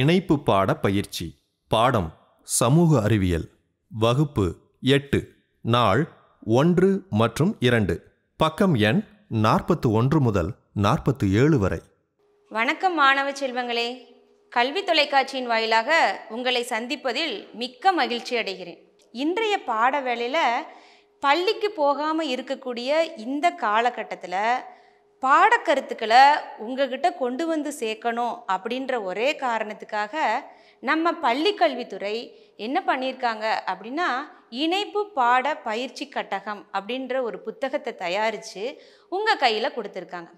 இணைப்பு பாட பயிற்சி பாடம் சமூக அறிவியல் வகுப்பு எட்டு நாள் ஒன்று மற்றும் இரண்டு பக்கம் எண் நாற்பத்து ஒன்று முதல் நாற்பத்து ஏழு வரை வணக்கம் மாணவ செல்வங்களே கல்வி தொலைக்காட்சியின் வாயிலாக உங்களை சந்திப்பதில் மிக்க மகிழ்ச்சி அடைகிறேன் இன்றைய பாட வேளையில் பள்ளிக்கு போகாமல் இருக்கக்கூடிய இந்த காலகட்டத்தில் பாடக்கருத்துக்களை உங்ககிட்ட கொண்டு வந்து சேர்க்கணும் அப்படின்ற ஒரே காரணத்துக்காக நம்ம பள்ளிக்கல்வித்துறை என்ன பண்ணியிருக்காங்க அப்படின்னா இணைப்பு பாட பயிற்சி கட்டகம் அப்படின்ற ஒரு புத்தகத்தை தயாரித்து உங்கள் கையில் கொடுத்துருக்காங்க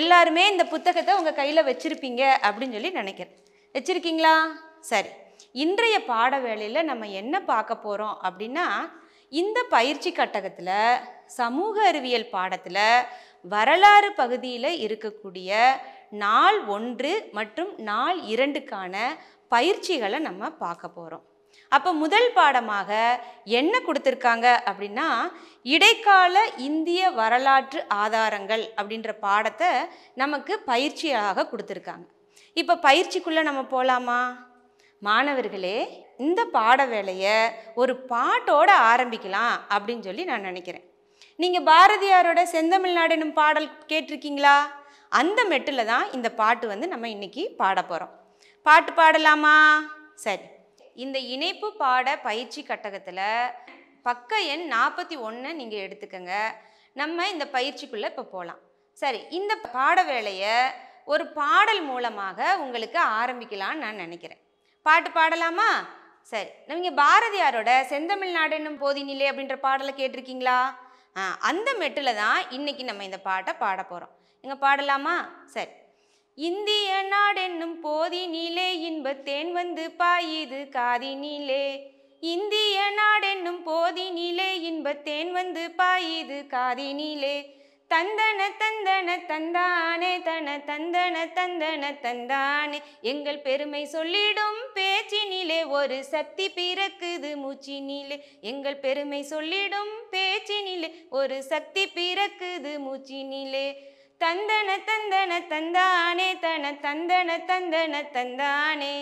எல்லாருமே இந்த புத்தகத்தை உங்கள் கையில் வச்சுருப்பீங்க அப்படின்னு சொல்லி நினைக்கிறேன் வச்சுருக்கீங்களா சரி இன்றைய பாட வேலையில் நம்ம என்ன பார்க்க போகிறோம் அப்படின்னா இந்த பயிற்சி கட்டகத்தில் சமூக அறிவியல் பாடத்தில் வரலாறு பகுதியில் இருக்கக்கூடிய நாள் ஒன்று மற்றும் நாள் இரண்டுக்கான பயிற்சிகளை நம்ம பார்க்க போகிறோம் அப்போ முதல் பாடமாக என்ன கொடுத்துருக்காங்க அப்படின்னா இடைக்கால இந்திய வரலாற்று ஆதாரங்கள் அப்படின்ற பாடத்தை நமக்கு பயிற்சியாக கொடுத்துருக்காங்க இப்போ பயிற்சிக்குள்ளே நம்ம போகலாமா மாணவர்களே இந்த பாட வேலையை ஒரு பாட்டோட ஆரம்பிக்கலாம் அப்படின்னு சொல்லி நான் நினைக்கிறேன் நீங்கள் பாரதியாரோட செந்தமிழ்நாடு பாடல் கேட்டிருக்கீங்களா அந்த மெட்டில் தான் இந்த பாட்டு வந்து நம்ம இன்றைக்கி பாட போகிறோம் பாட்டு பாடலாமா சரி இந்த இணைப்பு பாட பயிற்சி கட்டகத்தில் பக்க எண் நாற்பத்தி ஒன்று நீங்கள் எடுத்துக்கோங்க நம்ம இந்த பயிற்சிக்குள்ளே இப்போ போகலாம் சரி இந்த பாட வேலையை ஒரு பாடல் மூலமாக உங்களுக்கு ஆரம்பிக்கலாம்னு நான் நினைக்கிறேன் பாட்டு பாடலாமா சரி நீங்கள் பாரதியாரோட செந்தமிழ்நாடு என்னும் போதினிலே அப்படின்ற பாடலை கேட்டிருக்கீங்களா அந்த மெட்டில் தான் இன்றைக்கி நம்ம இந்த பாட்டை பாட போகிறோம் இங்கே பாடலாமா சரி இந்திய நாடென்னும் நீலே இன்பத்தேன் வந்து பாயுது நீலே இந்திய நாடென்னும் நீலே இன்பத்தேன் வந்து பாயுது நீலே தந்தன தந்தன தந்தானே தன தந்தன தந்தன தந்தானே எங்கள் பெருமை சொல்லிடும் பேச்சினிலே ஒரு சக்தி பிறக்குது மூச்சினிலே எங்கள் பெருமை சொல்லிடும் பேச்சினிலே ஒரு சக்தி பிறக்குது மூச்சினிலே தந்தன தந்தன தந்தானே தன தந்தன தந்தன தந்தானே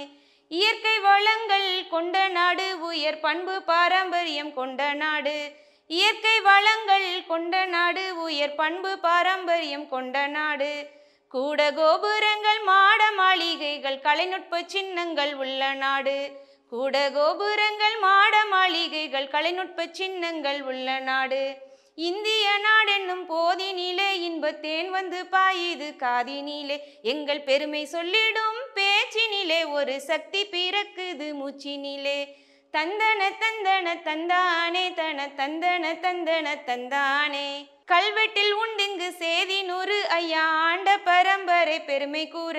இயற்கை வளங்கள் கொண்ட நாடு உயர் பண்பு பாரம்பரியம் கொண்ட நாடு இயற்கை வளங்கள் உயர் பண்பு பாரம்பரியம் கொண்ட நாடு கூட கோபுரங்கள் மாட மாளிகைகள் கலைநுட்ப சின்னங்கள் உள்ள நாடு கூட கோபுரங்கள் மாட மாளிகைகள் கலைநுட்ப சின்னங்கள் உள்ள நாடு இந்திய நாடென்னும் நிலை இன்பத்தேன் வந்து பாயுது காதினிலே எங்கள் பெருமை சொல்லிடும் பேச்சினிலே ஒரு சக்தி பிறக்குது மூச்சினிலே தந்தன தந்தன தந்தானே தன தந்தன தந்தன தந்தானே கல்வெட்டில் உண்டிங்கு சேதி நூறு ஐயா ஆண்ட பரம்பரை பெருமை கூற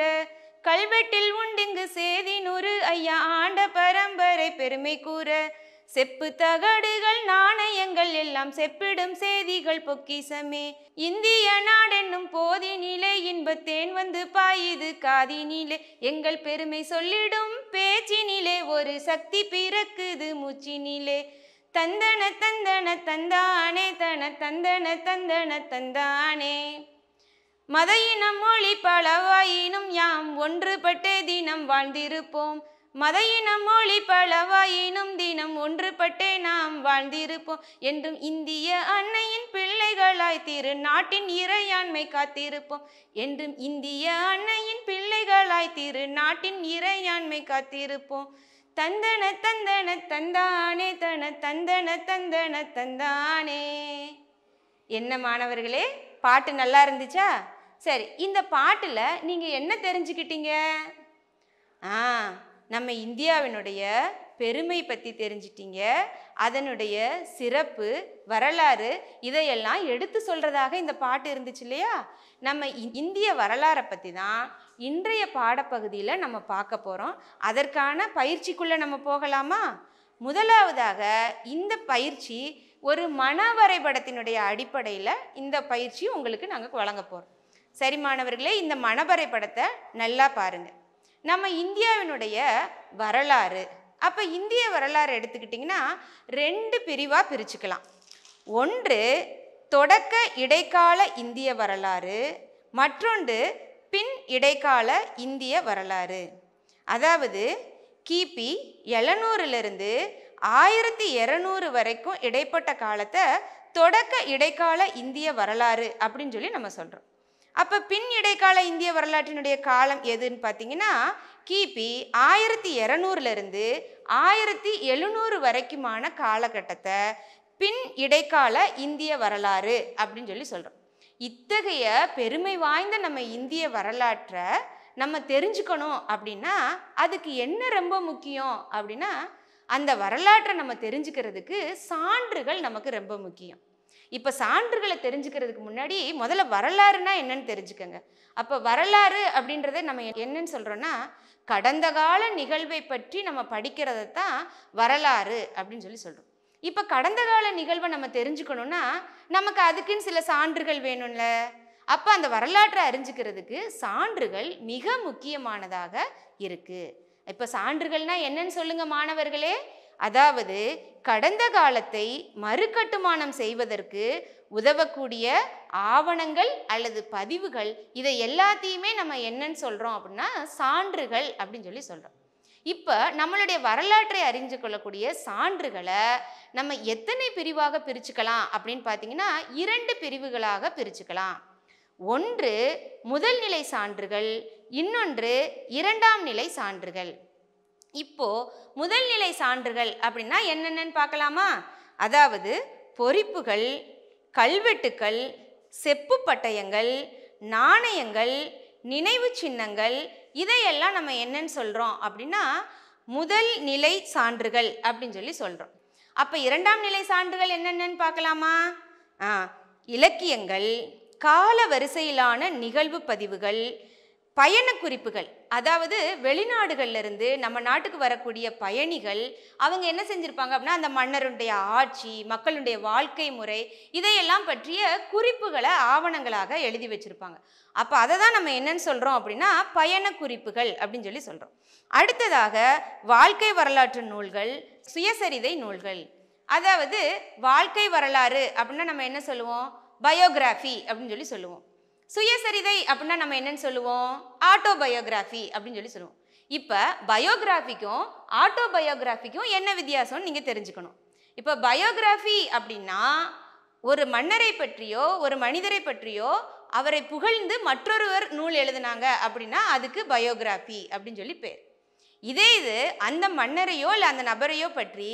கல்வெட்டில் உண்டிங்கு சேதி நூறு ஐயா ஆண்ட பரம்பரை பெருமை கூற செப்பு தகடுகள் நாணயங்கள் எல்லாம் செப்பிடும் செய்திகள் பொக்கிசமே இந்திய நாடென்னும் போதி நிலை இன்பத்தேன் வந்து பாயுது காதினிலே எங்கள் பெருமை சொல்லிடும் பேச்சினிலே ஒரு சக்தி பிறக்குது மூச்சினிலே தந்தன தந்தன தந்தானே தன தந்தன தந்தன தந்தானே மத இனம் மொழி பலவாயினும் யாம் ஒன்றுபட்டு தினம் வாழ்ந்திருப்போம் மத இனம் மொழி பலவாயினும் தினம் ஒன்றுபட்டே நாம் வாழ்ந்திருப்போம் என்றும் இந்திய அன்னையின் பிள்ளைகளாய் திரு நாட்டின் இறையாண்மை காத்திருப்போம் என்றும் இந்திய அன்னையின் பிள்ளைகளாய் திரு நாட்டின் இறையாண்மை காத்திருப்போம் தந்தன தந்தன தந்தானே தன தந்தன தந்தன தந்தானே என்ன மாணவர்களே பாட்டு நல்லா இருந்துச்சா சரி இந்த பாட்டில் நீங்கள் என்ன தெரிஞ்சுக்கிட்டீங்க ஆ நம்ம இந்தியாவினுடைய பெருமை பற்றி தெரிஞ்சிட்டீங்க அதனுடைய சிறப்பு வரலாறு இதையெல்லாம் எடுத்து சொல்கிறதாக இந்த பாட்டு இருந்துச்சு இல்லையா நம்ம இந்திய வரலாறை பற்றி தான் இன்றைய பாடப்பகுதியில் நம்ம பார்க்க போகிறோம் அதற்கான பயிற்சிக்குள்ளே நம்ம போகலாமா முதலாவதாக இந்த பயிற்சி ஒரு மன வரைபடத்தினுடைய அடிப்படையில் இந்த பயிற்சி உங்களுக்கு நாங்கள் வழங்க போகிறோம் சரி மாணவர்களே இந்த மனவரைபடத்தை நல்லா பாருங்கள் நம்ம இந்தியாவினுடைய வரலாறு அப்போ இந்திய வரலாறு எடுத்துக்கிட்டிங்கன்னா ரெண்டு பிரிவாக பிரிச்சுக்கலாம் ஒன்று தொடக்க இடைக்கால இந்திய வரலாறு மற்றொன்று பின் இடைக்கால இந்திய வரலாறு அதாவது கிபி எழுநூறுலேருந்து ஆயிரத்தி இரநூறு வரைக்கும் இடைப்பட்ட காலத்தை தொடக்க இடைக்கால இந்திய வரலாறு அப்படின்னு சொல்லி நம்ம சொல்கிறோம் அப்போ பின் இடைக்கால இந்திய வரலாற்றினுடைய காலம் எதுன்னு பார்த்தீங்கன்னா கிபி ஆயிரத்தி இரநூறுலேருந்து ஆயிரத்தி எழுநூறு வரைக்குமான காலகட்டத்தை பின் இடைக்கால இந்திய வரலாறு அப்படின்னு சொல்லி சொல்கிறோம் இத்தகைய பெருமை வாய்ந்த நம்ம இந்திய வரலாற்றை நம்ம தெரிஞ்சுக்கணும் அப்படின்னா அதுக்கு என்ன ரொம்ப முக்கியம் அப்படின்னா அந்த வரலாற்றை நம்ம தெரிஞ்சுக்கிறதுக்கு சான்றுகள் நமக்கு ரொம்ப முக்கியம் இப்போ சான்றுகளை தெரிஞ்சுக்கிறதுக்கு முன்னாடி முதல்ல வரலாறுனா என்னன்னு தெரிஞ்சுக்கோங்க அப்போ வரலாறு அப்படின்றத நம்ம என்னன்னு சொல்கிறோன்னா கடந்த கால நிகழ்வை பற்றி நம்ம படிக்கிறத தான் வரலாறு அப்படின்னு சொல்லி சொல்கிறோம் இப்போ கடந்த கால நிகழ்வை நம்ம தெரிஞ்சுக்கணும்னா நமக்கு அதுக்குன்னு சில சான்றுகள் வேணும்ல அப்போ அந்த வரலாற்றை அறிஞ்சிக்கிறதுக்கு சான்றுகள் மிக முக்கியமானதாக இருக்குது இப்போ சான்றுகள்னால் என்னன்னு சொல்லுங்கள் மாணவர்களே அதாவது கடந்த காலத்தை மறுகட்டுமானம் செய்வதற்கு உதவக்கூடிய ஆவணங்கள் அல்லது பதிவுகள் இதை எல்லாத்தையுமே நம்ம என்னன்னு சொல்கிறோம் அப்படின்னா சான்றுகள் அப்படின்னு சொல்லி சொல்கிறோம் இப்போ நம்மளுடைய வரலாற்றை அறிஞ்சு கொள்ளக்கூடிய சான்றுகளை நம்ம எத்தனை பிரிவாக பிரிச்சுக்கலாம் அப்படின்னு பார்த்தீங்கன்னா இரண்டு பிரிவுகளாக பிரிச்சுக்கலாம் ஒன்று முதல் நிலை சான்றுகள் இன்னொன்று இரண்டாம் நிலை சான்றுகள் இப்போது முதல் நிலை சான்றுகள் அப்படின்னா என்னென்னு பார்க்கலாமா அதாவது பொறிப்புகள் கல்வெட்டுக்கள் செப்பு பட்டயங்கள் நாணயங்கள் நினைவு சின்னங்கள் இதையெல்லாம் நம்ம என்னன்னு சொல்கிறோம் அப்படின்னா முதல் நிலை சான்றுகள் அப்படின்னு சொல்லி சொல்கிறோம் அப்போ இரண்டாம் நிலை சான்றுகள் என்னென்னு பார்க்கலாமா இலக்கியங்கள் கால வரிசையிலான நிகழ்வு பதிவுகள் பயண குறிப்புகள் அதாவது இருந்து நம்ம நாட்டுக்கு வரக்கூடிய பயணிகள் அவங்க என்ன செஞ்சுருப்பாங்க அப்படின்னா அந்த மன்னருடைய ஆட்சி மக்களுடைய வாழ்க்கை முறை இதையெல்லாம் பற்றிய குறிப்புகளை ஆவணங்களாக எழுதி வச்சுருப்பாங்க அப்போ அதை தான் நம்ம என்னன்னு சொல்கிறோம் அப்படின்னா பயண குறிப்புகள் அப்படின்னு சொல்லி சொல்கிறோம் அடுத்ததாக வாழ்க்கை வரலாற்று நூல்கள் சுயசரிதை நூல்கள் அதாவது வாழ்க்கை வரலாறு அப்படின்னா நம்ம என்ன சொல்லுவோம் பயோகிராஃபி அப்படின்னு சொல்லி சொல்லுவோம் சுயசரிதை அப்படின்னா நம்ம என்னன்னு சொல்லுவோம் ஆட்டோபயோகிராஃபி அப்படின்னு சொல்லி சொல்லுவோம் இப்போ பயோகிராஃபிக்கும் ஆட்டோபயோகிராஃபிக்கும் என்ன வித்தியாசம்னு நீங்கள் தெரிஞ்சுக்கணும் இப்போ பயோகிராஃபி அப்படின்னா ஒரு மன்னரை பற்றியோ ஒரு மனிதரை பற்றியோ அவரை புகழ்ந்து மற்றொருவர் நூல் எழுதினாங்க அப்படின்னா அதுக்கு பயோகிராஃபி அப்படின்னு சொல்லி பேர் இதே இது அந்த மன்னரையோ இல்லை அந்த நபரையோ பற்றி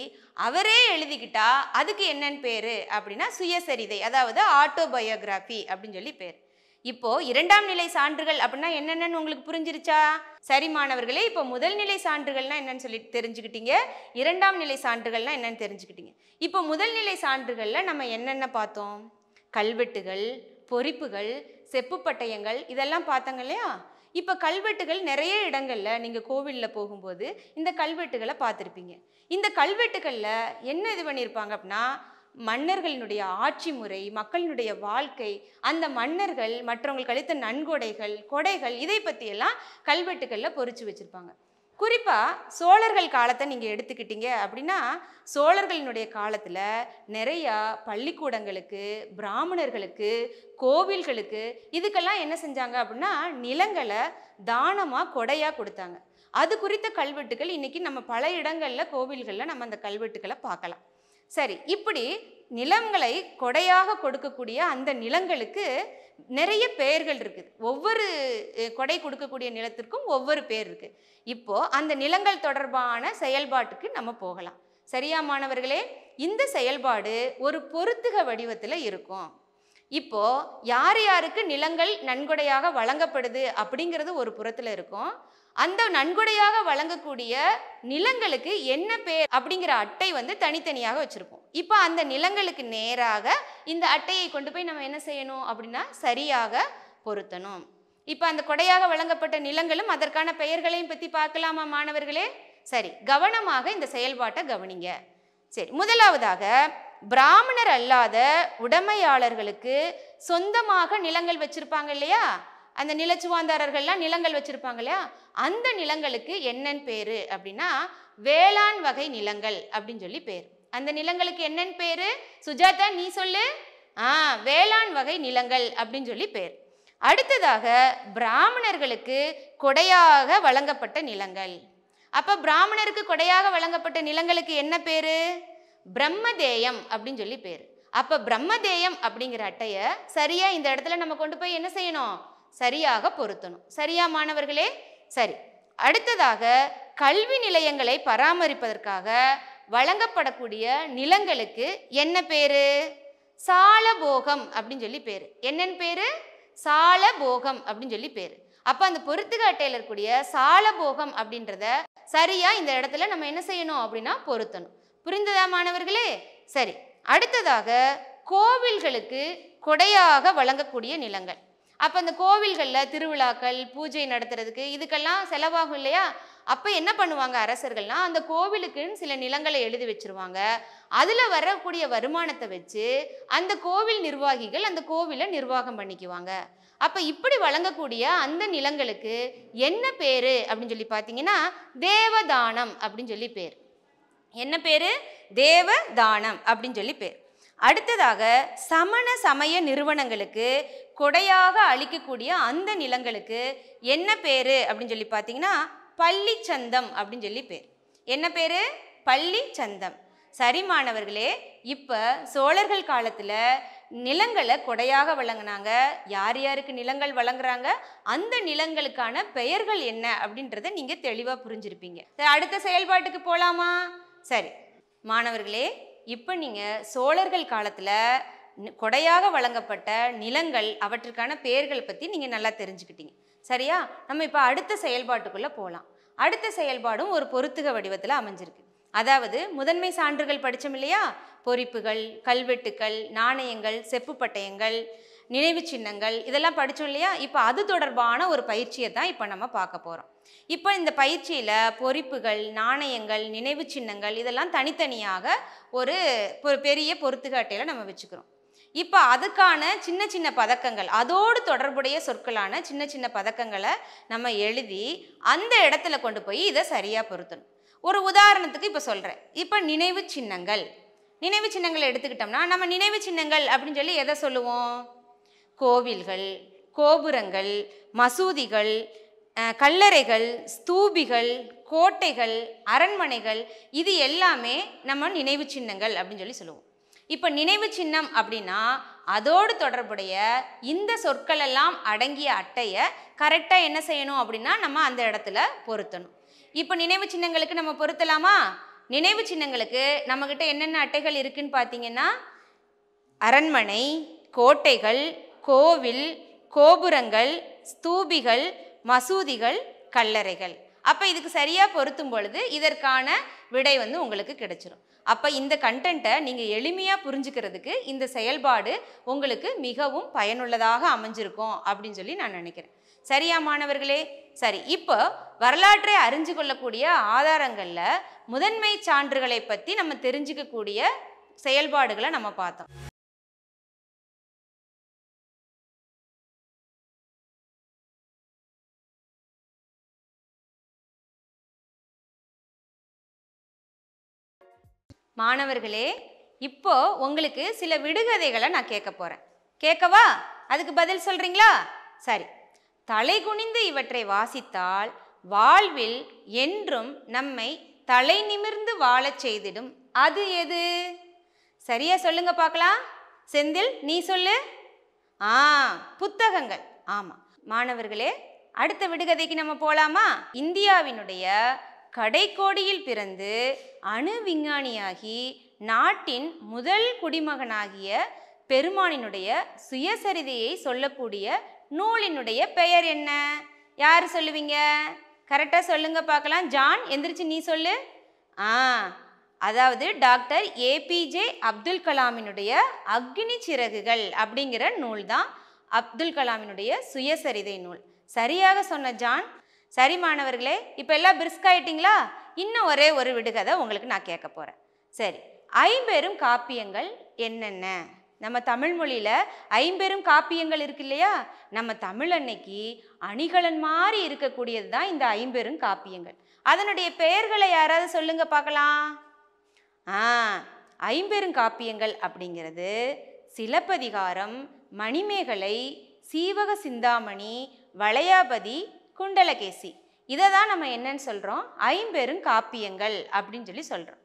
அவரே எழுதிக்கிட்டா அதுக்கு என்னென்னு பேர் அப்படின்னா சுயசரிதை அதாவது ஆட்டோபயோகிராஃபி அப்படின்னு சொல்லி பேர் இப்போ இரண்டாம் நிலை சான்றுகள் அப்படின்னா என்னென்னு உங்களுக்கு புரிஞ்சிருச்சா சரி மாணவர்களே இப்போ முதல் நிலை சான்றுகள்னா என்னன்னு சொல்லி தெரிஞ்சுக்கிட்டீங்க இரண்டாம் நிலை சான்றுகள்னா என்னன்னு தெரிஞ்சுக்கிட்டீங்க இப்போ முதல் நிலை சான்றுகளில் நம்ம என்னென்ன பார்த்தோம் கல்வெட்டுகள் பொறிப்புகள் செப்பு பட்டயங்கள் இதெல்லாம் பார்த்தாங்க இல்லையா இப்போ கல்வெட்டுகள் நிறைய இடங்களில் நீங்கள் கோவிலில் போகும்போது இந்த கல்வெட்டுகளை பார்த்துருப்பீங்க இந்த கல்வெட்டுகளில் என்ன இது பண்ணியிருப்பாங்க அப்படின்னா மன்னர்களினுடைய ஆட்சி முறை மக்களினுடைய வாழ்க்கை அந்த மன்னர்கள் மற்றவங்களுக்கு அளித்த நன்கொடைகள் கொடைகள் இதை பற்றியெல்லாம் கல்வெட்டுகளில் பொறிச்சு வச்சுருப்பாங்க குறிப்பாக சோழர்கள் காலத்தை நீங்கள் எடுத்துக்கிட்டீங்க அப்படின்னா சோழர்களினுடைய காலத்தில் நிறையா பள்ளிக்கூடங்களுக்கு பிராமணர்களுக்கு கோவில்களுக்கு இதுக்கெல்லாம் என்ன செஞ்சாங்க அப்படின்னா நிலங்களை தானமாக கொடையாக கொடுத்தாங்க அது குறித்த கல்வெட்டுகள் இன்றைக்கி நம்ம பல இடங்களில் கோவில்களில் நம்ம அந்த கல்வெட்டுகளை பார்க்கலாம் சரி இப்படி நிலங்களை கொடையாக கொடுக்கக்கூடிய அந்த நிலங்களுக்கு நிறைய பெயர்கள் இருக்குது ஒவ்வொரு கொடை கொடுக்கக்கூடிய நிலத்திற்கும் ஒவ்வொரு பேர் இருக்குது இப்போது அந்த நிலங்கள் தொடர்பான செயல்பாட்டுக்கு நம்ம போகலாம் சரியா மாணவர்களே இந்த செயல்பாடு ஒரு பொருத்துக வடிவத்தில் இருக்கும் இப்போ யார் யாருக்கு நிலங்கள் நன்கொடையாக வழங்கப்படுது அப்படிங்கிறது ஒரு புறத்தில் இருக்கும் அந்த நன்கொடையாக வழங்கக்கூடிய நிலங்களுக்கு என்ன பேர் அப்படிங்கிற அட்டை வந்து தனித்தனியாக வச்சுருப்போம் இப்போ அந்த நிலங்களுக்கு நேராக இந்த அட்டையை கொண்டு போய் நம்ம என்ன செய்யணும் அப்படின்னா சரியாக பொருத்தணும் இப்போ அந்த கொடையாக வழங்கப்பட்ட நிலங்களும் அதற்கான பெயர்களையும் பற்றி பார்க்கலாமா மாணவர்களே சரி கவனமாக இந்த செயல்பாட்டை கவனிங்க சரி முதலாவதாக பிராமணர் அல்லாத உடமையாளர்களுக்கு சொந்தமாக நிலங்கள் வச்சுருப்பாங்க இல்லையா அந்த நிலச்சுவாந்தாரர்கள்லாம் நிலங்கள் வச்சுருப்பாங்க இல்லையா அந்த நிலங்களுக்கு என்னென்னு பேர் அப்படின்னா வேளாண் வகை நிலங்கள் அப்படின்னு சொல்லி பேர் அந்த நிலங்களுக்கு என்னென்னு பேர் சுஜாதா நீ சொல்லு ஆ வேளாண் வகை நிலங்கள் அப்படின்னு சொல்லி பேர் அடுத்ததாக பிராமணர்களுக்கு கொடையாக வழங்கப்பட்ட நிலங்கள் அப்போ பிராமணருக்கு கொடையாக வழங்கப்பட்ட நிலங்களுக்கு என்ன பேர் பிரம்மதேயம் அப்படின்னு சொல்லி பேர் அப்போ பிரம்மதேயம் அப்படிங்கிற அட்டையை சரியாக இந்த இடத்துல நம்ம கொண்டு போய் என்ன செய்யணும் சரியாக பொருத்தணும் சரியா மாணவர்களே சரி அடுத்ததாக கல்வி நிலையங்களை பராமரிப்பதற்காக வழங்கப்படக்கூடிய நிலங்களுக்கு என்ன பேர் சாலபோகம் அப்படின்னு சொல்லி பேர் என்னென்னு பேர் சாலபோகம் அப்படின்னு சொல்லி பேர் அப்போ அந்த பொருத்துக அட்டையில் இருக்கக்கூடிய சாலபோகம் அப்படின்றத சரியாக இந்த இடத்துல நம்ம என்ன செய்யணும் அப்படின்னா பொருத்தணும் புரிந்ததா மாணவர்களே சரி அடுத்ததாக கோவில்களுக்கு கொடையாக வழங்கக்கூடிய நிலங்கள் அப்போ அந்த கோவில்களில் திருவிழாக்கள் பூஜை நடத்துறதுக்கு இதுக்கெல்லாம் செலவாகும் இல்லையா அப்போ என்ன பண்ணுவாங்க அரசர்கள்னா அந்த கோவிலுக்குன்னு சில நிலங்களை எழுதி வச்சுருவாங்க அதில் வரக்கூடிய வருமானத்தை வச்சு அந்த கோவில் நிர்வாகிகள் அந்த கோவிலை நிர்வாகம் பண்ணிக்குவாங்க அப்போ இப்படி வழங்கக்கூடிய அந்த நிலங்களுக்கு என்ன பேர் அப்படின்னு சொல்லி பார்த்தீங்கன்னா தேவதானம் அப்படின்னு சொல்லி பேர் என்ன பேர் தேவதானம் அப்படின்னு சொல்லி பேர் அடுத்ததாக சமண சமய நிறுவனங்களுக்கு கொடையாக அளிக்கக்கூடிய அந்த நிலங்களுக்கு என்ன பேர் அப்படின்னு சொல்லி பார்த்தீங்கன்னா பள்ளி சந்தம் அப்படின்னு சொல்லி பேர் என்ன பேர் பள்ளி சந்தம் சரி மாணவர்களே இப்போ சோழர்கள் காலத்தில் நிலங்களை கொடையாக வழங்கினாங்க யார் யாருக்கு நிலங்கள் வழங்குறாங்க அந்த நிலங்களுக்கான பெயர்கள் என்ன அப்படின்றத நீங்கள் தெளிவாக புரிஞ்சிருப்பீங்க அடுத்த செயல்பாட்டுக்கு போகலாமா சரி மாணவர்களே இப்போ நீங்கள் சோழர்கள் காலத்தில் கொடையாக வழங்கப்பட்ட நிலங்கள் அவற்றுக்கான பெயர்கள் பற்றி நீங்கள் நல்லா தெரிஞ்சுக்கிட்டீங்க சரியா நம்ம இப்போ அடுத்த செயல்பாட்டுக்குள்ளே போகலாம் அடுத்த செயல்பாடும் ஒரு பொருத்துக வடிவத்தில் அமைஞ்சிருக்கு அதாவது முதன்மை சான்றுகள் படித்தோம் இல்லையா பொறிப்புகள் கல்வெட்டுக்கள் நாணயங்கள் செப்பு பட்டயங்கள் நினைவு சின்னங்கள் இதெல்லாம் படித்தோம் இல்லையா இப்போ அது தொடர்பான ஒரு பயிற்சியை தான் இப்போ நம்ம பார்க்க போகிறோம் இப்போ இந்த பயிற்சியில் பொறிப்புகள் நாணயங்கள் நினைவு சின்னங்கள் இதெல்லாம் தனித்தனியாக ஒரு பெரிய பொறுத்துக்காட்டையில் நம்ம வச்சுக்கிறோம் இப்போ அதுக்கான சின்ன சின்ன பதக்கங்கள் அதோடு தொடர்புடைய சொற்களான சின்ன சின்ன பதக்கங்களை நம்ம எழுதி அந்த இடத்துல கொண்டு போய் இதை சரியாக பொருத்தணும் ஒரு உதாரணத்துக்கு இப்போ சொல்கிறேன் இப்போ நினைவு சின்னங்கள் நினைவு சின்னங்களை எடுத்துக்கிட்டோம்னா நம்ம நினைவு சின்னங்கள் அப்படின்னு சொல்லி எதை சொல்லுவோம் கோவில்கள் கோபுரங்கள் மசூதிகள் கல்லறைகள் ஸ்தூபிகள் கோட்டைகள் அரண்மனைகள் இது எல்லாமே நம்ம நினைவு சின்னங்கள் அப்படின்னு சொல்லி சொல்லுவோம் இப்போ நினைவு சின்னம் அப்படின்னா அதோடு தொடர்புடைய இந்த சொற்கள் எல்லாம் அடங்கிய அட்டையை கரெக்டாக என்ன செய்யணும் அப்படின்னா நம்ம அந்த இடத்துல பொருத்தணும் இப்போ நினைவு சின்னங்களுக்கு நம்ம பொருத்தலாமா நினைவு சின்னங்களுக்கு நம்மக்கிட்ட என்னென்ன அட்டைகள் இருக்குன்னு பார்த்தீங்கன்னா அரண்மனை கோட்டைகள் கோவில் கோபுரங்கள் ஸ்தூபிகள் மசூதிகள் கல்லறைகள் அப்போ இதுக்கு சரியாக பொருத்தும் பொழுது இதற்கான விடை வந்து உங்களுக்கு கிடைச்சிரும் அப்போ இந்த கண்டென்ட்டை நீங்கள் எளிமையாக புரிஞ்சுக்கிறதுக்கு இந்த செயல்பாடு உங்களுக்கு மிகவும் பயனுள்ளதாக அமைஞ்சிருக்கும் அப்படின்னு சொல்லி நான் நினைக்கிறேன் சரியா மாணவர்களே சரி இப்போ வரலாற்றை அறிஞ்சு கொள்ளக்கூடிய ஆதாரங்களில் முதன்மை சான்றுகளை பற்றி நம்ம தெரிஞ்சுக்கக்கூடிய செயல்பாடுகளை நம்ம பார்த்தோம் மாணவர்களே இப்போ உங்களுக்கு சில விடுகதைகளை நான் கேட்க போகிறேன் கேட்கவா அதுக்கு பதில் சொல்கிறீங்களா சரி தலை குனிந்து இவற்றை வாசித்தால் வாழ்வில் என்றும் நம்மை தலை நிமிர்ந்து வாழச் செய்திடும் அது எது சரியா சொல்லுங்க பார்க்கலாம் செந்தில் நீ சொல்லு ஆ புத்தகங்கள் ஆமாம் மாணவர்களே அடுத்த விடுகதைக்கு நம்ம போகலாமா இந்தியாவினுடைய கடைக்கோடியில் பிறந்து அணு விஞ்ஞானியாகி நாட்டின் முதல் குடிமகனாகிய பெருமானினுடைய சுயசரிதையை சொல்லக்கூடிய நூலினுடைய பெயர் என்ன யார் சொல்லுவீங்க கரெக்டாக சொல்லுங்க பார்க்கலாம் ஜான் எந்திரிச்சு நீ சொல்லு ஆ அதாவது டாக்டர் ஏபிஜே அப்துல் கலாமினுடைய அக்னி சிறகுகள் அப்படிங்கிற நூல் தான் அப்துல் கலாமினுடைய சுயசரிதை நூல் சரியாக சொன்ன ஜான் சரி மாணவர்களே இப்போ எல்லாம் பிரிஸ்க் ஆயிட்டிங்களா இன்னும் ஒரே ஒரு விடுகதை உங்களுக்கு நான் கேட்க போகிறேன் சரி ஐம்பெரும் காப்பியங்கள் என்னென்ன நம்ம தமிழ் மொழியில் ஐம்பெரும் காப்பியங்கள் இருக்கு இல்லையா நம்ம தமிழ் அன்னைக்கு அணிகலன் மாதிரி இருக்கக்கூடியது தான் இந்த ஐம்பெரும் காப்பியங்கள் அதனுடைய பெயர்களை யாராவது சொல்லுங்க பார்க்கலாம் ஆ ஐம்பெரும் காப்பியங்கள் அப்படிங்கிறது சிலப்பதிகாரம் மணிமேகலை சீவக சிந்தாமணி வளையாபதி குண்டலகேசி இதை தான் நம்ம என்னன்னு சொல்கிறோம் ஐம்பெரும் காப்பியங்கள் அப்படின்னு சொல்லி சொல்கிறோம்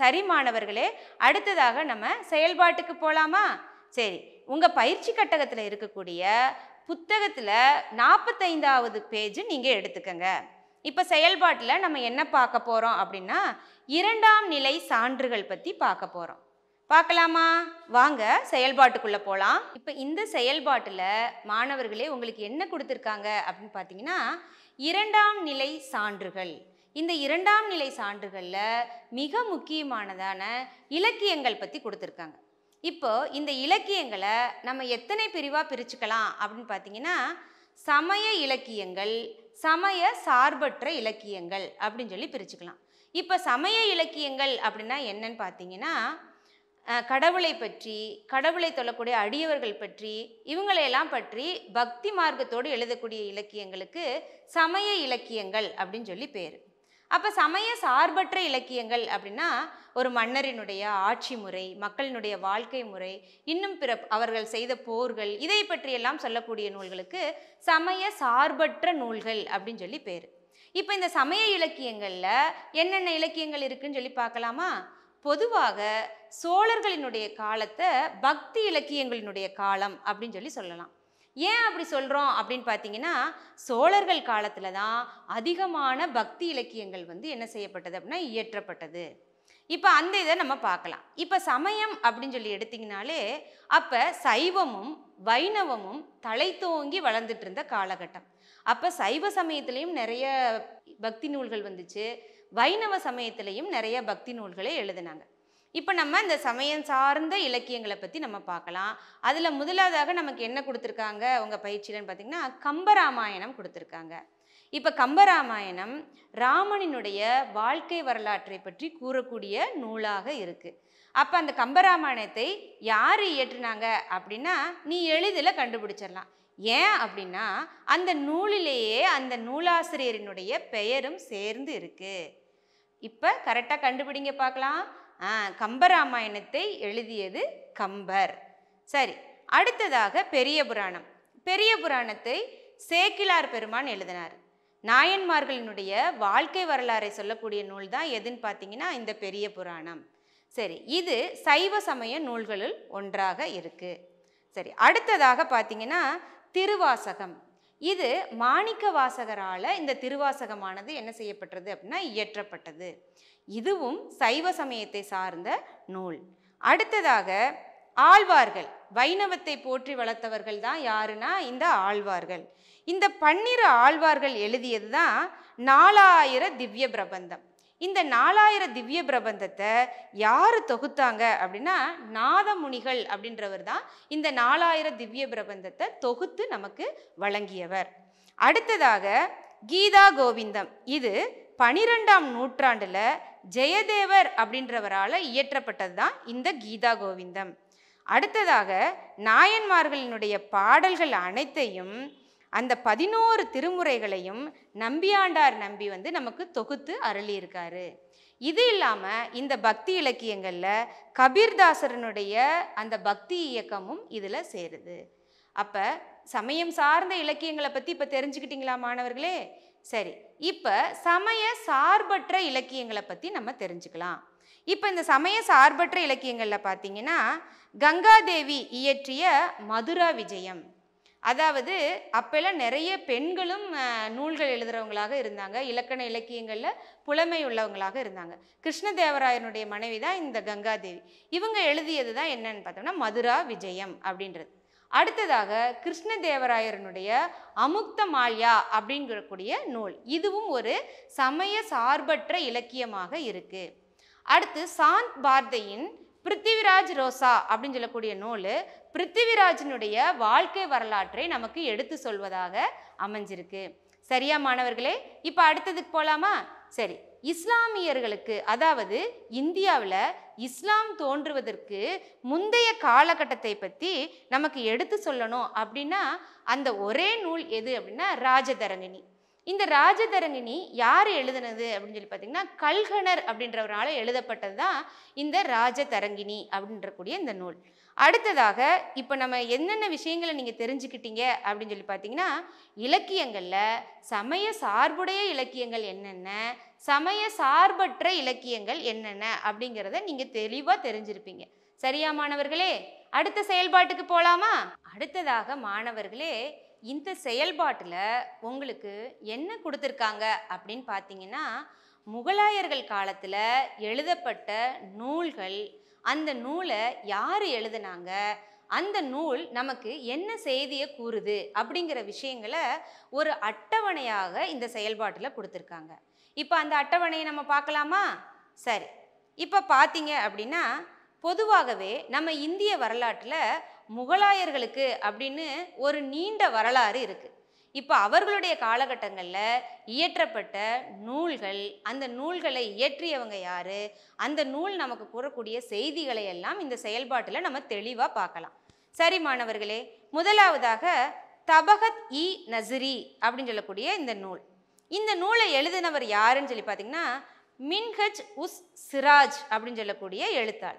சரி மாணவர்களே அடுத்ததாக நம்ம செயல்பாட்டுக்கு போகலாமா சரி உங்கள் பயிற்சி கட்டகத்தில் இருக்கக்கூடிய புத்தகத்தில் நாற்பத்தைந்தாவது பேஜ் நீங்கள் எடுத்துக்கங்க இப்போ செயல்பாட்டில் நம்ம என்ன பார்க்க போகிறோம் அப்படின்னா இரண்டாம் நிலை சான்றுகள் பற்றி பார்க்க போகிறோம் பார்க்கலாமா வாங்க செயல்பாட்டுக்குள்ளே போகலாம் இப்போ இந்த செயல்பாட்டில் மாணவர்களே உங்களுக்கு என்ன கொடுத்துருக்காங்க அப்படின்னு பார்த்தீங்கன்னா இரண்டாம் நிலை சான்றுகள் இந்த இரண்டாம் நிலை சான்றுகளில் மிக முக்கியமானதான இலக்கியங்கள் பற்றி கொடுத்துருக்காங்க இப்போ இந்த இலக்கியங்களை நம்ம எத்தனை பிரிவாக பிரிச்சுக்கலாம் அப்படின்னு பார்த்தீங்கன்னா சமய இலக்கியங்கள் சமய சார்பற்ற இலக்கியங்கள் அப்படின்னு சொல்லி பிரிச்சுக்கலாம் இப்போ சமய இலக்கியங்கள் அப்படின்னா என்னன்னு பார்த்தீங்கன்னா கடவுளை பற்றி கடவுளை தொழக்கூடிய அடியவர்கள் பற்றி இவங்களையெல்லாம் பற்றி பக்தி மார்க்கத்தோடு எழுதக்கூடிய இலக்கியங்களுக்கு சமய இலக்கியங்கள் அப்படின்னு சொல்லி பேர் அப்போ சமய சார்பற்ற இலக்கியங்கள் அப்படின்னா ஒரு மன்னரினுடைய ஆட்சி முறை மக்களினுடைய வாழ்க்கை முறை இன்னும் பிற அவர்கள் செய்த போர்கள் இதை பற்றியெல்லாம் சொல்லக்கூடிய நூல்களுக்கு சமய சார்பற்ற நூல்கள் அப்படின்னு சொல்லி பேர் இப்போ இந்த சமய இலக்கியங்களில் என்னென்ன இலக்கியங்கள் இருக்குன்னு சொல்லி பார்க்கலாமா பொதுவாக சோழர்களினுடைய காலத்தை பக்தி இலக்கியங்களினுடைய காலம் அப்படின்னு சொல்லி சொல்லலாம் ஏன் அப்படி சொல்கிறோம் அப்படின்னு பார்த்தீங்கன்னா சோழர்கள் காலத்தில் தான் அதிகமான பக்தி இலக்கியங்கள் வந்து என்ன செய்யப்பட்டது அப்படின்னா இயற்றப்பட்டது இப்போ அந்த இதை நம்ம பார்க்கலாம் இப்போ சமயம் அப்படின்னு சொல்லி எடுத்திங்கனாலே அப்போ சைவமும் வைணவமும் தலை தோங்கி வளர்ந்துட்டு இருந்த காலகட்டம் அப்போ சைவ சமயத்துலேயும் நிறைய பக்தி நூல்கள் வந்துச்சு வைணவ சமயத்திலையும் நிறைய பக்தி நூல்களை எழுதினாங்க இப்போ நம்ம இந்த சமயம் சார்ந்த இலக்கியங்களை பற்றி நம்ம பார்க்கலாம் அதில் முதலாவதாக நமக்கு என்ன கொடுத்துருக்காங்க உங்கள் பயிற்சியிலன்னு பார்த்திங்கன்னா கம்பராமாயணம் கொடுத்துருக்காங்க இப்போ கம்பராமாயணம் ராமனினுடைய வாழ்க்கை வரலாற்றை பற்றி கூறக்கூடிய நூலாக இருக்குது அப்போ அந்த கம்பராமாயணத்தை யார் இயற்றினாங்க அப்படின்னா நீ எளிதில் கண்டுபிடிச்சிடலாம் ஏன் அப்படின்னா அந்த நூலிலேயே அந்த நூலாசிரியரினுடைய பெயரும் சேர்ந்து இருக்குது இப்போ கரெக்டாக கண்டுபிடிங்க பார்க்கலாம் ஆ கம்பராமாயணத்தை எழுதியது கம்பர் சரி அடுத்ததாக பெரிய புராணம் பெரிய புராணத்தை சேக்கிலார் பெருமான் எழுதினார் நாயன்மார்களினுடைய வாழ்க்கை வரலாறை சொல்லக்கூடிய நூல் தான் எதுன்னு பார்த்தீங்கன்னா இந்த பெரிய புராணம் சரி இது சைவ சமய நூல்களுள் ஒன்றாக இருக்குது சரி அடுத்ததாக பார்த்தீங்கன்னா திருவாசகம் இது மாணிக்க வாசகரால் இந்த திருவாசகமானது என்ன செய்யப்பட்டது அப்படின்னா இயற்றப்பட்டது இதுவும் சைவ சமயத்தை சார்ந்த நூல் அடுத்ததாக ஆழ்வார்கள் வைணவத்தை போற்றி வளர்த்தவர்கள் தான் யாருன்னா இந்த ஆழ்வார்கள் இந்த பன்னிரு ஆழ்வார்கள் எழுதியது தான் நாலாயிர திவ்ய பிரபந்தம் இந்த நாலாயிர திவ்ய பிரபந்தத்தை யார் தொகுத்தாங்க அப்படின்னா நாதமுனிகள் அப்படின்றவர் தான் இந்த நாலாயிர திவ்ய பிரபந்தத்தை தொகுத்து நமக்கு வழங்கியவர் அடுத்ததாக கீதா கோவிந்தம் இது பனிரெண்டாம் நூற்றாண்டில் ஜெயதேவர் அப்படின்றவரால் இயற்றப்பட்டது தான் இந்த கீதா கோவிந்தம் அடுத்ததாக நாயன்மார்களினுடைய பாடல்கள் அனைத்தையும் அந்த பதினோரு திருமுறைகளையும் நம்பியாண்டார் நம்பி வந்து நமக்கு தொகுத்து அருளியிருக்காரு இது இல்லாமல் இந்த பக்தி இலக்கியங்களில் கபீர்தாசரனுடைய அந்த பக்தி இயக்கமும் இதில் சேருது அப்போ சமயம் சார்ந்த இலக்கியங்களை பற்றி இப்போ தெரிஞ்சுக்கிட்டீங்களா மாணவர்களே சரி இப்போ சமய சார்பற்ற இலக்கியங்களை பற்றி நம்ம தெரிஞ்சுக்கலாம் இப்போ இந்த சமய சார்பற்ற இலக்கியங்களில் பார்த்தீங்கன்னா கங்காதேவி இயற்றிய மதுரா விஜயம் அதாவது அப்போல்லாம் நிறைய பெண்களும் நூல்கள் எழுதுகிறவங்களாக இருந்தாங்க இலக்கண இலக்கியங்களில் புலமை உள்ளவங்களாக இருந்தாங்க கிருஷ்ணதேவராயனுடைய மனைவி தான் இந்த கங்காதேவி இவங்க எழுதியது தான் என்னன்னு பார்த்தோம்னா மதுரா விஜயம் அப்படின்றது அடுத்ததாக கிருஷ்ணதேவராயரனுடைய அமுக்த மால்யா அப்படிங்கக்கூடிய நூல் இதுவும் ஒரு சமய சார்பற்ற இலக்கியமாக இருக்குது அடுத்து சாந்த் பார்த்தையின் பிருத்திவிராஜ் ரோசா அப்படின்னு சொல்லக்கூடிய நூல் பிருத்திவிராஜனுடைய வாழ்க்கை வரலாற்றை நமக்கு எடுத்து சொல்வதாக அமைஞ்சிருக்கு சரியா மாணவர்களே இப்போ அடுத்ததுக்கு போகலாமா சரி இஸ்லாமியர்களுக்கு அதாவது இந்தியாவில் இஸ்லாம் தோன்றுவதற்கு முந்தைய காலகட்டத்தை பற்றி நமக்கு எடுத்து சொல்லணும் அப்படின்னா அந்த ஒரே நூல் எது அப்படின்னா ராஜதரங்கிணி இந்த ராஜதரங்கிணி யார் எழுதுனது அப்படின்னு சொல்லி பார்த்தீங்கன்னா கல்கனர் அப்படின்றவரால் எழுதப்பட்டது தான் இந்த ராஜதரங்கிணி அப்படின்றக்கூடிய இந்த நூல் அடுத்ததாக இப்போ நம்ம என்னென்ன விஷயங்களை நீங்கள் தெரிஞ்சுக்கிட்டீங்க அப்படின்னு சொல்லி பார்த்தீங்கன்னா இலக்கியங்களில் சமய சார்புடைய இலக்கியங்கள் என்னென்ன சமய சார்பற்ற இலக்கியங்கள் என்னென்ன அப்படிங்கிறத நீங்கள் தெளிவாக தெரிஞ்சிருப்பீங்க சரியா மாணவர்களே அடுத்த செயல்பாட்டுக்கு போகலாமா அடுத்ததாக மாணவர்களே இந்த செயல்பாட்டில் உங்களுக்கு என்ன கொடுத்துருக்காங்க அப்படின்னு பார்த்தீங்கன்னா முகலாயர்கள் காலத்தில் எழுதப்பட்ட நூல்கள் அந்த நூலை யார் எழுதுனாங்க அந்த நூல் நமக்கு என்ன செய்தியை கூறுது அப்படிங்கிற விஷயங்களை ஒரு அட்டவணையாக இந்த செயல்பாட்டில் கொடுத்துருக்காங்க இப்போ அந்த அட்டவணையை நம்ம பார்க்கலாமா சரி இப்போ பார்த்தீங்க அப்படின்னா பொதுவாகவே நம்ம இந்திய வரலாற்றில் முகலாயர்களுக்கு அப்படின்னு ஒரு நீண்ட வரலாறு இருக்குது இப்போ அவர்களுடைய காலகட்டங்களில் இயற்றப்பட்ட நூல்கள் அந்த நூல்களை இயற்றியவங்க யார் அந்த நூல் நமக்கு கூறக்கூடிய செய்திகளை எல்லாம் இந்த செயல்பாட்டில் நம்ம தெளிவாக பார்க்கலாம் சரி மாணவர்களே முதலாவதாக தபகத் இ நசிரி அப்படின்னு சொல்லக்கூடிய இந்த நூல் இந்த நூலை எழுதினவர் யாருன்னு சொல்லி பார்த்தீங்கன்னா மின்ஹஜ் உஸ் சிராஜ் அப்படின்னு சொல்லக்கூடிய எழுத்தாள்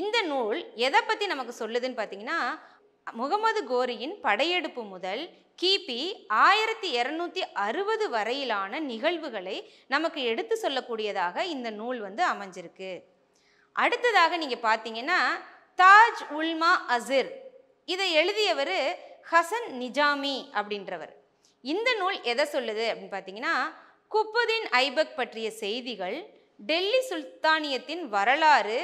இந்த நூல் எதை பற்றி நமக்கு சொல்லுதுன்னு பார்த்தீங்கன்னா முகமது கோரியின் படையெடுப்பு முதல் கிபி ஆயிரத்தி இரநூத்தி அறுபது வரையிலான நிகழ்வுகளை நமக்கு எடுத்து சொல்லக்கூடியதாக இந்த நூல் வந்து அமைஞ்சிருக்கு அடுத்ததாக நீங்கள் பார்த்தீங்கன்னா தாஜ் உல்மா அசிர் இதை எழுதியவர் ஹசன் நிஜாமி அப்படின்றவர் இந்த நூல் எதை சொல்லுது அப்படின்னு பார்த்தீங்கன்னா குப்புதீன் ஐபக் பற்றிய செய்திகள் டெல்லி சுல்தானியத்தின் வரலாறு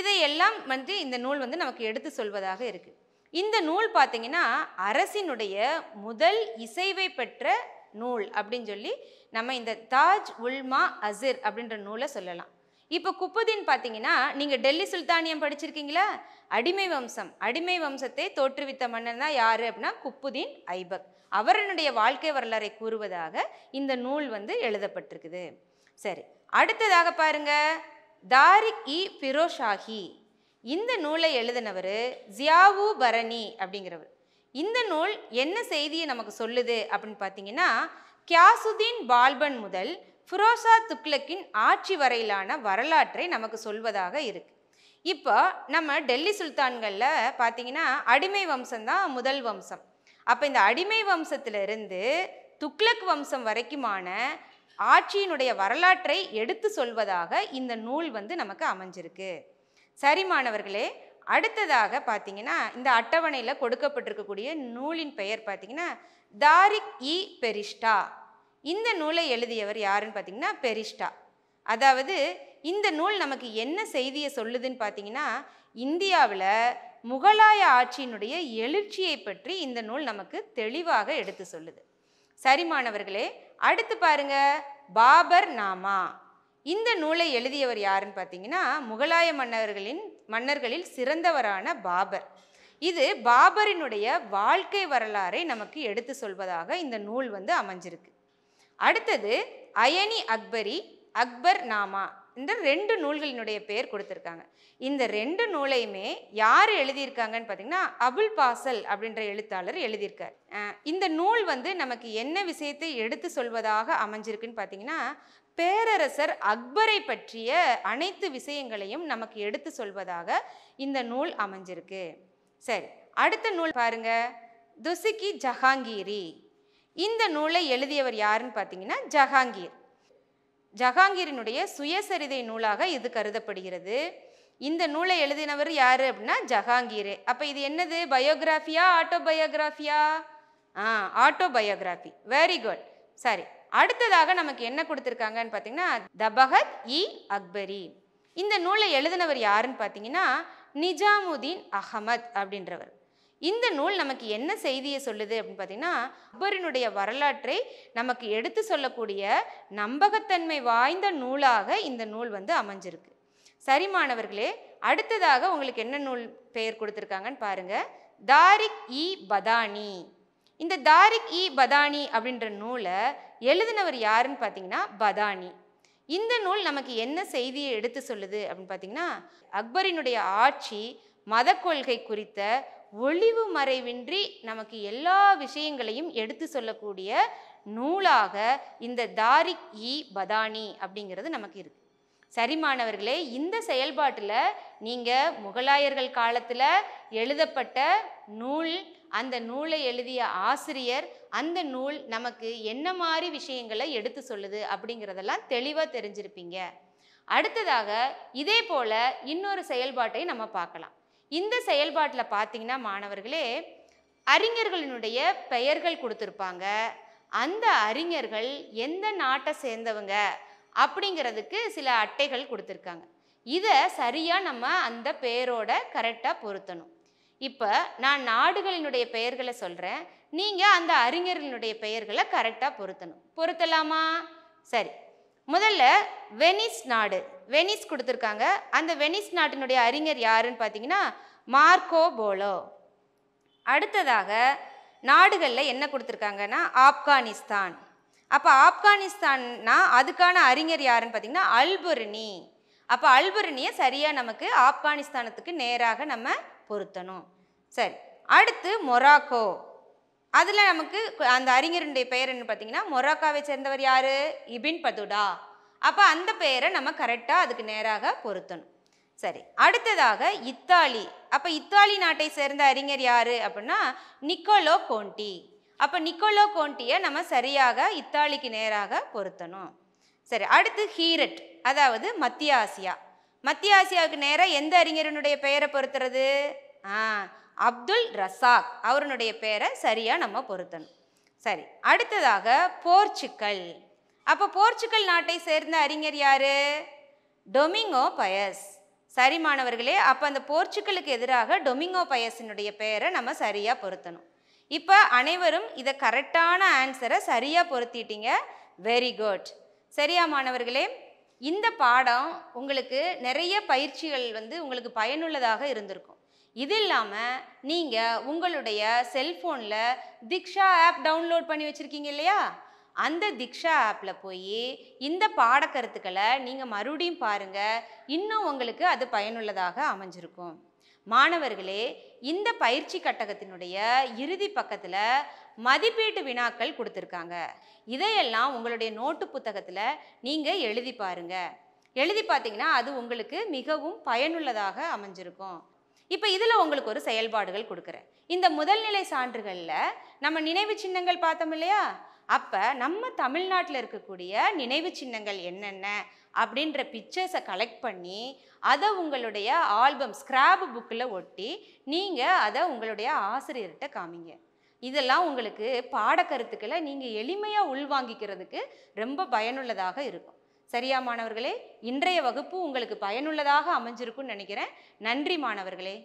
இதையெல்லாம் வந்து இந்த நூல் வந்து நமக்கு எடுத்து சொல்வதாக இருக்குது இந்த நூல் பார்த்தீங்கன்னா அரசினுடைய முதல் இசைவை பெற்ற நூல் அப்படின்னு சொல்லி நம்ம இந்த தாஜ் உல்மா அசிர் அப்படின்ற நூலை சொல்லலாம் இப்போ குப்புதீன் பார்த்தீங்கன்னா நீங்கள் டெல்லி சுல்தானியம் படிச்சிருக்கீங்களா அடிமை வம்சம் அடிமை வம்சத்தை தோற்றுவித்த மன்னன் தான் யார் அப்படின்னா குப்புதீன் ஐபக் அவரனுடைய வாழ்க்கை வரலாறை கூறுவதாக இந்த நூல் வந்து எழுதப்பட்டிருக்குது சரி அடுத்ததாக பாருங்கள் தாரிக் இ பிரோஷாஹி இந்த நூலை எழுதினவர் ஜியாவு பரணி அப்படிங்கிறவர் இந்த நூல் என்ன செய்தியை நமக்கு சொல்லுது அப்படின்னு பார்த்தீங்கன்னா கியாசுதீன் பால்பன் முதல் ஃபுரோசா துக்லக்கின் ஆட்சி வரையிலான வரலாற்றை நமக்கு சொல்வதாக இருக்குது இப்போ நம்ம டெல்லி சுல்தான்களில் பார்த்தீங்கன்னா அடிமை வம்சம் தான் முதல் வம்சம் அப்போ இந்த அடிமை வம்சத்திலிருந்து துக்லக் வம்சம் வரைக்குமான ஆட்சியினுடைய வரலாற்றை எடுத்து சொல்வதாக இந்த நூல் வந்து நமக்கு அமைஞ்சிருக்கு சரி மாணவர்களே அடுத்ததாக பார்த்தீங்கன்னா இந்த அட்டவணையில் கொடுக்கப்பட்டிருக்கக்கூடிய நூலின் பெயர் பார்த்தீங்கன்னா தாரிக் இ பெரிஷ்டா இந்த நூலை எழுதியவர் யாருன்னு பார்த்தீங்கன்னா பெரிஷ்டா அதாவது இந்த நூல் நமக்கு என்ன செய்தியை சொல்லுதுன்னு பார்த்தீங்கன்னா இந்தியாவில் முகலாய ஆட்சியினுடைய எழுச்சியை பற்றி இந்த நூல் நமக்கு தெளிவாக எடுத்து சொல்லுது மாணவர்களே அடுத்து பாருங்க பாபர் நாமா இந்த நூலை எழுதியவர் யாருன்னு பார்த்தீங்கன்னா முகலாய மன்னர்களின் மன்னர்களில் சிறந்தவரான பாபர் இது பாபரினுடைய வாழ்க்கை வரலாறை நமக்கு எடுத்து சொல்வதாக இந்த நூல் வந்து அமைஞ்சிருக்கு அடுத்தது அயனி அக்பரி அக்பர் நாமா இந்த ரெண்டு நூல்களினுடைய பெயர் கொடுத்துருக்காங்க இந்த ரெண்டு நூலையுமே யார் எழுதியிருக்காங்கன்னு பார்த்தீங்கன்னா அபுல் பாசல் அப்படின்ற எழுத்தாளர் எழுதியிருக்கார் இந்த நூல் வந்து நமக்கு என்ன விஷயத்தை எடுத்து சொல்வதாக அமைஞ்சிருக்குன்னு பார்த்தீங்கன்னா பேரரசர் அக்பரை பற்றிய அனைத்து விஷயங்களையும் நமக்கு எடுத்து சொல்வதாக இந்த நூல் அமைஞ்சிருக்கு சரி அடுத்த நூல் பாருங்க துசுக்கி ஜஹாங்கீரி இந்த நூலை எழுதியவர் யாருன்னு பார்த்தீங்கன்னா ஜஹாங்கீர் ஜஹாங்கீரினுடைய சுயசரிதை நூலாக இது கருதப்படுகிறது இந்த நூலை எழுதினவர் யார் அப்படின்னா ஜஹாங்கீரே அப்போ இது என்னது பயோகிராஃபியா ஆட்டோபயோகிராஃபியா ஆ ஆட்டோபயோகிராஃபி வெரி குட் சரி அடுத்ததாக நமக்கு என்ன கொடுத்துருக்காங்கன்னு பார்த்தீங்கன்னா தபகத் இ அக்பரி இந்த நூலை எழுதினவர் யாருன்னு பார்த்தீங்கன்னா நிஜாமுதீன் அகமத் அப்படின்றவர் இந்த நூல் நமக்கு என்ன செய்தியை சொல்லுது அப்படின்னு பார்த்தீங்கன்னா அக்பரினுடைய வரலாற்றை நமக்கு எடுத்து சொல்லக்கூடிய நம்பகத்தன்மை வாய்ந்த நூலாக இந்த நூல் வந்து அமைஞ்சிருக்கு சரி மாணவர்களே அடுத்ததாக உங்களுக்கு என்ன நூல் பெயர் கொடுத்துருக்காங்கன்னு பாருங்கள் தாரிக் இ பதானி இந்த தாரிக் இ பதானி அப்படின்ற நூலை எழுதினவர் யாருன்னு பார்த்தீங்கன்னா பதானி இந்த நூல் நமக்கு என்ன செய்தியை எடுத்து சொல்லுது அப்படின்னு பார்த்தீங்கன்னா அக்பரினுடைய ஆட்சி மத கொள்கை குறித்த ஒளிவு மறைவின்றி நமக்கு எல்லா விஷயங்களையும் எடுத்து சொல்லக்கூடிய நூலாக இந்த தாரிக் இ பதானி அப்படிங்கிறது நமக்கு இருக்குது மாணவர்களே இந்த செயல்பாட்டில் நீங்கள் முகலாயர்கள் காலத்தில் எழுதப்பட்ட நூல் அந்த நூலை எழுதிய ஆசிரியர் அந்த நூல் நமக்கு என்ன மாதிரி விஷயங்களை எடுத்து சொல்லுது அப்படிங்கிறதெல்லாம் தெளிவாக தெரிஞ்சிருப்பீங்க அடுத்ததாக இதே போல் இன்னொரு செயல்பாட்டை நம்ம பார்க்கலாம் இந்த செயல்பாட்டில் பார்த்தீங்கன்னா மாணவர்களே அறிஞர்களினுடைய பெயர்கள் கொடுத்துருப்பாங்க அந்த அறிஞர்கள் எந்த நாட்டை சேர்ந்தவங்க அப்படிங்கிறதுக்கு சில அட்டைகள் கொடுத்துருக்காங்க இதை சரியாக நம்ம அந்த பெயரோட கரெக்டாக பொருத்தணும் இப்போ நான் நாடுகளினுடைய பெயர்களை சொல்கிறேன் நீங்கள் அந்த அறிஞர்களினுடைய பெயர்களை கரெக்டாக பொருத்தணும் பொருத்தலாமா சரி முதல்ல வெனிஸ் நாடு வெனிஸ் கொடுத்துருக்காங்க அந்த வெனிஸ் நாட்டினுடைய அறிஞர் யாருன்னு பார்த்தீங்கன்னா மார்க்கோ போலோ அடுத்ததாக நாடுகளில் என்ன கொடுத்துருக்காங்கன்னா ஆப்கானிஸ்தான் அப்போ ஆப்கானிஸ்தான்னா அதுக்கான அறிஞர் யாருன்னு பார்த்தீங்கன்னா அல்புர்னி அப்போ அல்புர்னியை சரியாக நமக்கு ஆப்கானிஸ்தானத்துக்கு நேராக நம்ம பொருத்தணும் சரி அடுத்து மொராக்கோ அதில் நமக்கு அந்த அறிஞருடைய பெயர் என்ன பார்த்தீங்கன்னா மொராக்காவை சேர்ந்தவர் யார் இபின் பதுடா அப்போ அந்த பெயரை நம்ம கரெக்டாக அதுக்கு நேராக பொருத்தணும் சரி அடுத்ததாக இத்தாலி அப்போ இத்தாலி நாட்டை சேர்ந்த அறிஞர் யார் அப்படின்னா நிக்கோலோ கோண்டி அப்போ நிக்கோலோ கோண்டியை நம்ம சரியாக இத்தாலிக்கு நேராக பொருத்தணும் சரி அடுத்து ஹீரட் அதாவது மத்திய ஆசியா மத்திய ஆசியாவுக்கு நேராக எந்த அறிஞருடைய பெயரை பொருத்துறது ஆ அப்துல் ரசாக் அவருடைய பேரை சரியாக நம்ம பொருத்தணும் சரி அடுத்ததாக போர்ச்சுக்கல் அப்போ போர்ச்சுக்கல் நாட்டை சேர்ந்த அறிஞர் யார் டொமிங்கோ பயஸ் சரி மாணவர்களே அப்போ அந்த போர்ச்சுக்கலுக்கு எதிராக டொமிங்கோ பயஸினுடைய பெயரை நம்ம சரியாக பொருத்தணும் இப்போ அனைவரும் இதை கரெக்டான ஆன்சரை சரியாக பொருத்திட்டீங்க வெரி குட் சரியா மாணவர்களே இந்த பாடம் உங்களுக்கு நிறைய பயிற்சிகள் வந்து உங்களுக்கு பயனுள்ளதாக இருந்திருக்கும் இது இல்லாமல் நீங்கள் உங்களுடைய செல்ஃபோனில் திக்ஷா ஆப் டவுன்லோட் பண்ணி வச்சுருக்கீங்க இல்லையா அந்த திக்ஷா ஆப்பில் போய் இந்த பாடக்கருத்துக்களை நீங்கள் மறுபடியும் பாருங்கள் இன்னும் உங்களுக்கு அது பயனுள்ளதாக அமைஞ்சிருக்கும் மாணவர்களே இந்த பயிற்சி கட்டகத்தினுடைய இறுதி பக்கத்தில் மதிப்பீட்டு வினாக்கள் கொடுத்துருக்காங்க இதையெல்லாம் உங்களுடைய நோட்டு புத்தகத்தில் நீங்கள் எழுதி பாருங்கள் எழுதி பார்த்தீங்கன்னா அது உங்களுக்கு மிகவும் பயனுள்ளதாக அமைஞ்சிருக்கும் இப்போ இதில் உங்களுக்கு ஒரு செயல்பாடுகள் கொடுக்குறேன் இந்த முதல்நிலை சான்றுகளில் நம்ம நினைவு சின்னங்கள் பார்த்தோம் இல்லையா அப்போ நம்ம தமிழ்நாட்டில் இருக்கக்கூடிய நினைவு சின்னங்கள் என்னென்ன அப்படின்ற பிக்சர்ஸை கலெக்ட் பண்ணி அதை உங்களுடைய ஆல்பம் ஸ்கிராப் புக்கில் ஒட்டி நீங்கள் அதை உங்களுடைய ஆசிரியர்கிட்ட காமிங்க இதெல்லாம் உங்களுக்கு பாடக்கருத்துக்களை நீங்கள் எளிமையாக உள்வாங்கிக்கிறதுக்கு ரொம்ப பயனுள்ளதாக இருக்கும் சரியா மாணவர்களே இன்றைய வகுப்பு உங்களுக்கு பயனுள்ளதாக அமைஞ்சிருக்கும்னு நினைக்கிறேன் நன்றி மாணவர்களே